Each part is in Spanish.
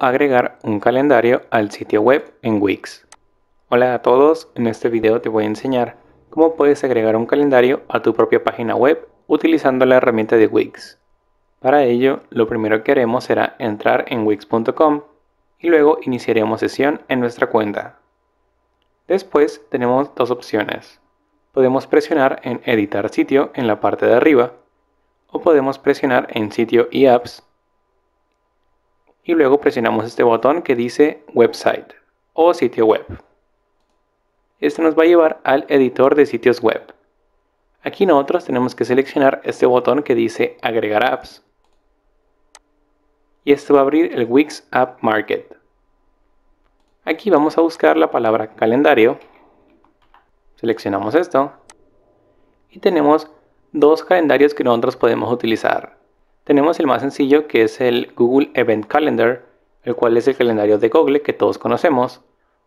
agregar un calendario al sitio web en Wix. Hola a todos, en este video te voy a enseñar cómo puedes agregar un calendario a tu propia página web utilizando la herramienta de Wix. Para ello, lo primero que haremos será entrar en wix.com y luego iniciaremos sesión en nuestra cuenta. Después tenemos dos opciones. Podemos presionar en editar sitio en la parte de arriba o podemos presionar en sitio y apps y luego presionamos este botón que dice website o sitio web. Este nos va a llevar al editor de sitios web. Aquí nosotros tenemos que seleccionar este botón que dice agregar apps. Y esto va a abrir el Wix App Market. Aquí vamos a buscar la palabra calendario. Seleccionamos esto. Y tenemos dos calendarios que nosotros podemos utilizar. Tenemos el más sencillo que es el Google Event Calendar, el cual es el calendario de Google que todos conocemos,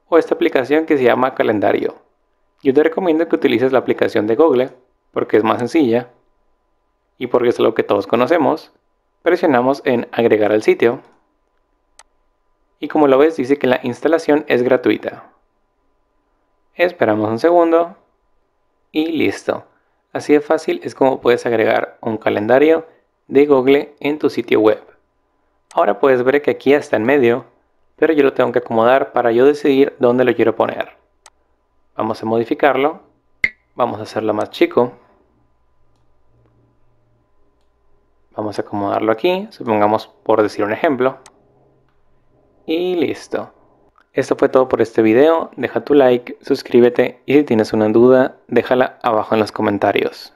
o esta aplicación que se llama Calendario. Yo te recomiendo que utilices la aplicación de Google porque es más sencilla y porque es lo que todos conocemos. Presionamos en agregar al sitio y como lo ves dice que la instalación es gratuita. Esperamos un segundo y listo. Así de fácil es como puedes agregar un calendario de Google en tu sitio web. Ahora puedes ver que aquí está en medio, pero yo lo tengo que acomodar para yo decidir dónde lo quiero poner. Vamos a modificarlo, vamos a hacerlo más chico. Vamos a acomodarlo aquí, supongamos por decir un ejemplo. Y listo. Esto fue todo por este video, deja tu like, suscríbete y si tienes una duda, déjala abajo en los comentarios.